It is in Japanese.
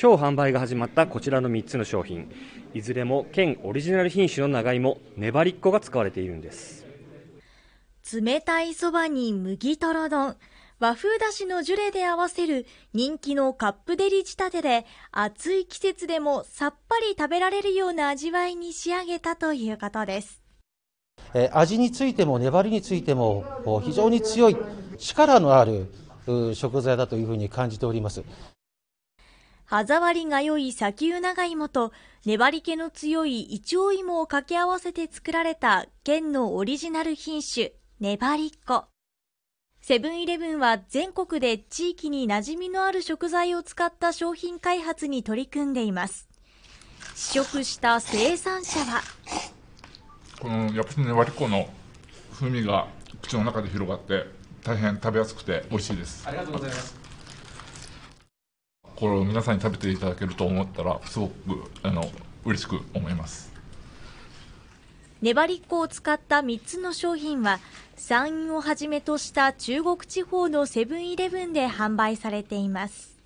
今日販売が始まったこちらの3つの商品いずれも県オリジナル品種の長芋粘りっこが使われているんです冷たいそばに麦とろ丼和風だしのジュレで合わせる人気のカップデリ仕立てで暑い季節でもさっぱり食べられるような味わいに仕上げたということです味についても粘りについても非常に強い力のある食材だというふうに感じております歯触りが良い砂丘長芋と粘り気の強いいちょう芋を掛け合わせて作られた県のオリジナル品種、粘りっこ。セブンイレブンは全国で地域に馴染みのある食材を使った商品開発に取り組んでいます。試食した生産者はこのやっぱり粘り粉の風味が口の中で広がって大変食べやすくて美味しいですありがとうございますこれを皆さんに食べていただけると思ったらすごくあの嬉しく思います粘りっこを使った3つの商品は山陰をはじめとした中国地方のセブンイレブンで販売されています